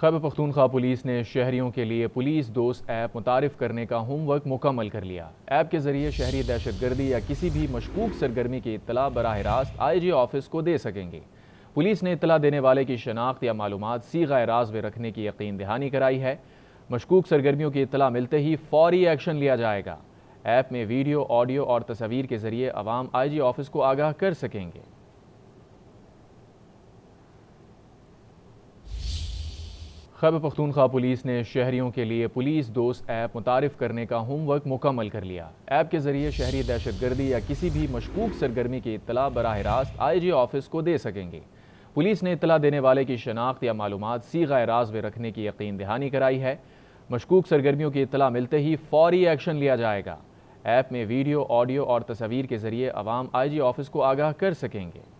खैब पख्तूनखा पुलिस ने शहरीों के लिए पुलिस दोस्त ऐप मुतारफ़ करने का होमवर्क मुकम्मल कर लिया ऐप के ज़रिए शहरी दहशत गर्दी या किसी भी मशकूक सरगर्मी की इतला बरह रास्त आई जी ऑफिस को दे सकेंगे पुलिस ने इतला देने वाले की शनाख्त या मालूम सीगा राज में रखने की यकीन दहानी कराई है मशकूक सरगर्मियों की इतला मिलते ही फौरी एक्शन लिया जाएगा ऐप में वीडियो ऑडियो और तस्वीर के ज़रिए आवाम आई जी ऑफिस को आगाह कर सकेंगे खैब पख्तूनखा पुलिस ने शहरीों के लिए पुलिस दोस्त ऐप मुतारफ़ करने का होमवर्क मुकम्मल कर लिया ऐप के ज़रिए शहरी दहशत गर्दी या किसी भी मशकूक सरगर्मी की इतला बरह रास्त आई जी ऑफिस को दे सकेंगे पुलिस ने इतला देने वाले की शनाख्त या मालूम सीगा राज में रखने की यकीन दहानी कराई है मशकूक सरगर्मियों की इतला मिलते ही फौरी एक्शन लिया जाएगा ऐप में वीडियो ऑडियो और तस्वीर के ज़रिए आवाम आई जी ऑफिस को आगाह कर सकेंगे